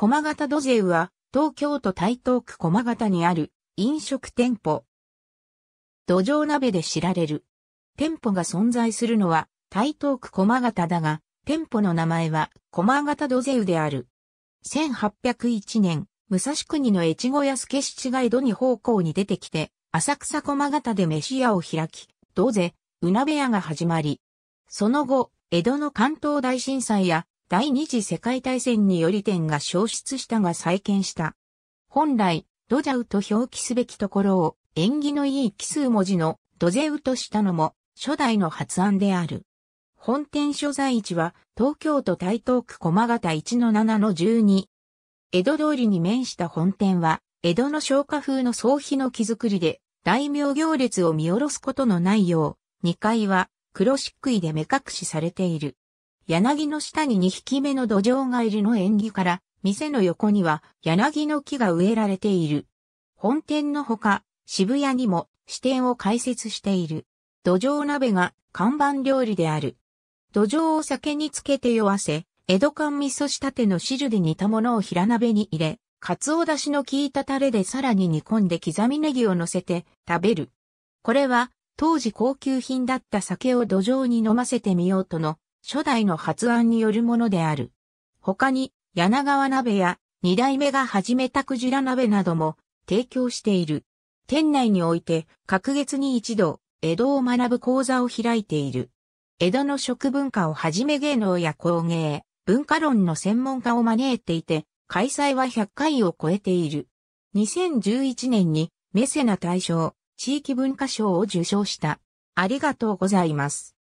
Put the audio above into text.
駒形土ジェウは、東京都台東区駒形にある飲食店舗。土壌鍋で知られる。店舗が存在するのは台東区駒形だが、店舗の名前は駒形土勢である。1801年、武蔵国の越後屋助七が江戸に方向に出てきて、浅草駒形で飯屋を開き、土勢、うなべ屋が始まり。その後、江戸の関東大震災や第二次世界大戦により点が消失したが再建した。本来、ドジャウと表記すべきところを、縁起のいい奇数文字のドゼウとしたのも、初代の発案である。本店所在地は、東京都台東区駒形1-7-12。江戸通りに面した本店は、江戸の消華風の総比の木造りで、大名行列を見下ろすことのないよう、2階は黒漆喰で目隠しされている。柳の下に2匹目の土壌がいるの縁起から、店の横には柳の木が植えられている。本店のほか、渋谷にも支店を開設している。土壌鍋が看板料理である。土壌を酒につけて酔わせ、江戸間味噌仕立ての汁で煮たものを平鍋に入れ、かつおだしの効いたタレでさらに煮込んで刻みネギを乗せて食べる。これは当時高級品だった酒を土壌に飲ませてみようとの初代の発案によるものである。他に、柳川鍋や、二代目が始めたクジラ鍋なども提供している。店内において、各月に一度、江戸を学ぶ講座を開いている。江戸の食文化をはじめ芸能や工芸、文化論の専門家を招いていて、開催は100回を超えている。2011年にメセナ大賞、地域文化賞を受賞した。ありがとうございます。